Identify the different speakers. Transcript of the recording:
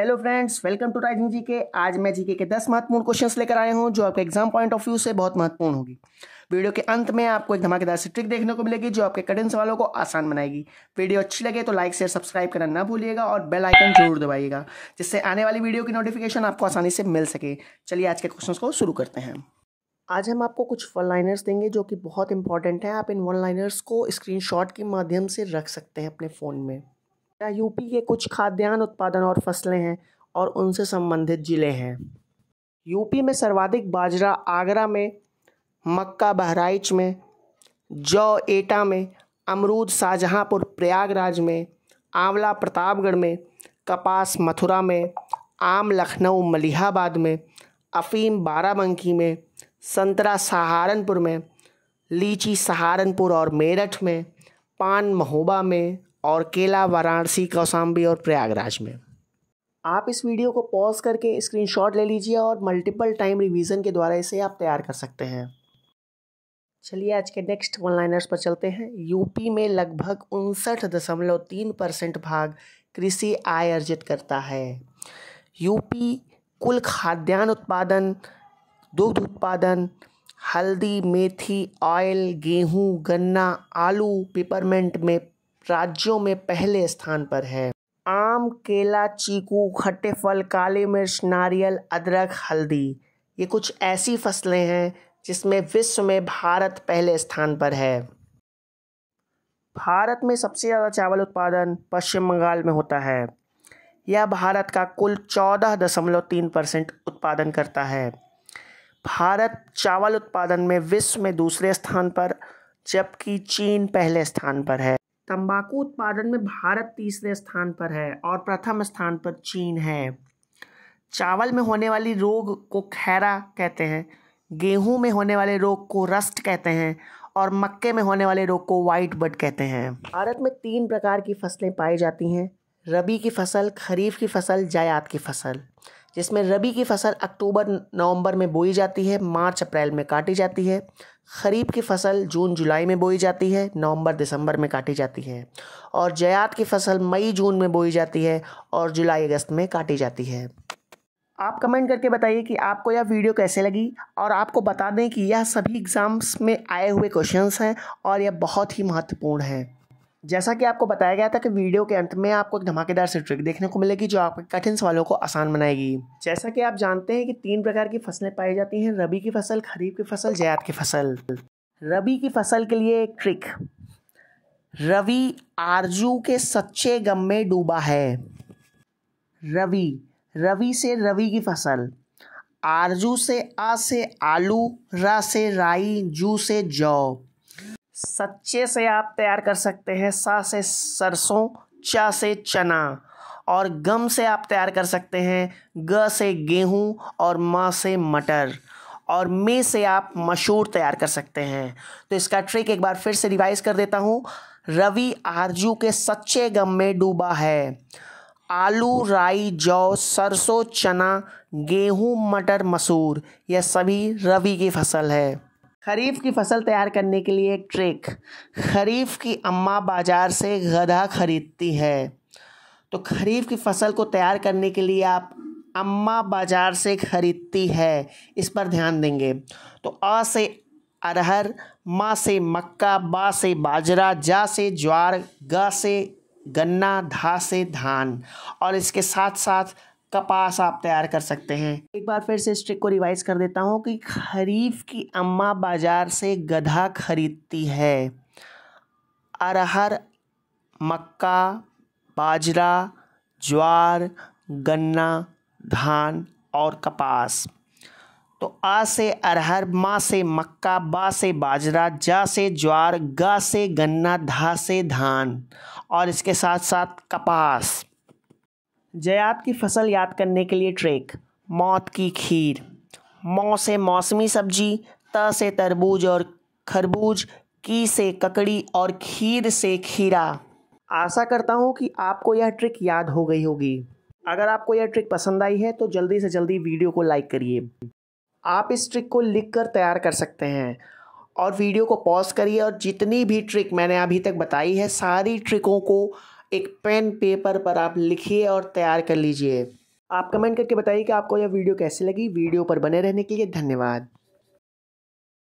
Speaker 1: hello friends welcome to Rising G के आज मैं जीके के दस महत्वपूर्ण क्वेश्चंस लेकर आए हूँ जो आपके एग्जाम पॉइंट ऑफ व्यू से बहुत महत्वपूर्ण होगी वीडियो के अंत में आपको एक धमाकेदार से ट्रिक देखने को मिलेगी जो आपके कठिन सवालों को आसान बनाएगी वीडियो अच्छी लगे तो लाइक शेयर सब्सक्राइब करना ना भूलिएगा और बेल आइकन जरूर दबाइएगा जिससे आने वाली वीडियो की नोटिफिकेशन आपको आसानी से मिल सके चलिए आज के क्वेश्चन को शुरू करते हैं आज हम आपको कुछ वन लाइनर्स देंगे जो कि बहुत इंपॉर्टेंट है आप इन वन लाइनर्स को शॉट के माध्यम से रख सकते हैं अपने फ़ोन में क्या यूपी के कुछ खाद्यान्न उत्पादन और फसलें हैं और उनसे संबंधित ज़िले हैं यूपी में सर्वाधिक बाजरा आगरा में मक्का बहराइच में जौ एटा में अमरूद शाहजहाँपुर प्रयागराज में आंवला प्रतापगढ़ में कपास मथुरा में आम लखनऊ मलिहाबाद में अफीम बाराबंकी में संतरा सहारनपुर में लीची सहारनपुर और मेरठ में पान महोबा में और केला वाराणसी कौसाम्बी और प्रयागराज में आप इस वीडियो को पॉज करके स्क्रीनशॉट ले लीजिए और मल्टीपल टाइम रिवीजन के द्वारा इसे आप तैयार कर सकते हैं चलिए आज के नेक्स्ट वन लाइनर्स पर चलते हैं यूपी में लगभग उनसठ दशमलव तीन परसेंट भाग कृषि आय अर्जित करता है यूपी कुल खाद्यान्न उत्पादन दुग्ध उत्पादन हल्दी मेथी ऑयल गेहूं गन्ना आलू पेपरमेंट में राज्यों में पहले स्थान पर है आम केला चीकू खट्टे फल काली मिर्च नारियल अदरक हल्दी ये कुछ ऐसी फसलें हैं जिसमें विश्व में भारत पहले स्थान पर है भारत में सबसे ज़्यादा चावल उत्पादन पश्चिम बंगाल में होता है यह भारत का कुल चौदह दशमलव तीन परसेंट उत्पादन करता है भारत चावल उत्पादन में विश्व में दूसरे स्थान पर जबकि चीन पहले स्थान पर है तंबाकू उत्पादन में भारत तीसरे स्थान पर है और प्रथम स्थान पर चीन है चावल में होने वाली रोग को खैरा कहते हैं गेहूं में होने वाले रोग को रस्ट कहते हैं और मक्के में होने वाले रोग को वाइट बर्ड कहते हैं भारत में तीन प्रकार की फसलें पाई जाती हैं रबी की फसल खरीफ की फसल जायद की फसल जिसमें रबी की फसल अक्टूबर नवंबर में बोई जाती है मार्च अप्रैल में काटी जाती है खरीफ की फसल जून जुलाई में बोई जाती है नवंबर दिसंबर में काटी जाती है और जयात की फसल मई जून में बोई जाती है और जुलाई अगस्त में काटी जाती है आप कमेंट करके बताइए कि आपको यह वीडियो कैसे लगी और आपको बता दें कि यह सभी एग्ज़ाम्स में आए हुए क्वेश्चंस हैं और यह बहुत ही महत्वपूर्ण है जैसा कि आपको बताया गया था कि वीडियो के अंत में आपको एक धमाकेदार सी ट्रिक देखने को मिलेगी जो आपके कठिन सवालों को आसान बनाएगी जैसा कि आप जानते हैं कि तीन प्रकार की फसलें पाई जाती हैं रबी की फसल खरीफ की फसल जयात की फसल रबी की फसल के लिए एक ट्रिक रवि आरजू के सच्चे गम में डूबा है रवि रवि से रवि की फसल आरजू से आ से आलू रा से राई जू से जौ सच्चे से आप तैयार कर सकते हैं सा से सरसों चा से चना और गम से आप तैयार कर सकते हैं ग से गेहूँ और म से मटर और मे से आप मशहूर तैयार कर सकते हैं तो इसका ट्रिक एक बार फिर से रिवाइज कर देता हूँ रवि आरजू के सच्चे गम में डूबा है आलू राई जौ सरसों चना गेहूँ मटर मसूर यह सभी रवि की फसल है खरीफ की फसल तैयार करने के लिए एक ट्रेक खरीफ की अम्मा बाज़ार से गधा खरीदती है तो खरीफ की फसल को तैयार करने के लिए आप अम्मा बाज़ार से खरीदती है इस पर ध्यान देंगे तो अ से अरहर माँ से मक्का बा से बाजरा जा से ज्वार गा से गन्ना धा से धान और इसके साथ साथ कपास आप तैयार कर सकते हैं एक बार फिर से इस ट्रिक को रिवाइज कर देता हूँ कि खरीफ की अम्मा बाजार से गधा खरीदती है अरहर मक्का बाजरा ज्वार गन्ना धान और कपास तो आ से अरहर माँ से मक्का बा से बाजरा जा से ज्वार गा से गन्ना धा से धान और इसके साथ साथ कपास जयात की फसल याद करने के लिए ट्रेक मौत की खीर मौ से मौसमी सब्जी त से तरबूज और खरबूज की से ककड़ी और खीर से खीरा आशा करता हूँ कि आपको यह ट्रिक याद हो गई होगी अगर आपको यह ट्रिक पसंद आई है तो जल्दी से जल्दी वीडियो को लाइक करिए आप इस ट्रिक को लिख कर तैयार कर सकते हैं और वीडियो को पॉज करिए और जितनी भी ट्रिक मैंने अभी तक बताई है सारी ट्रिकों को एक पेन पेपर पर आप लिखिए और तैयार कर लीजिए आप कमेंट करके बताइए कि आपको यह वीडियो कैसी लगी वीडियो पर बने रहने के लिए धन्यवाद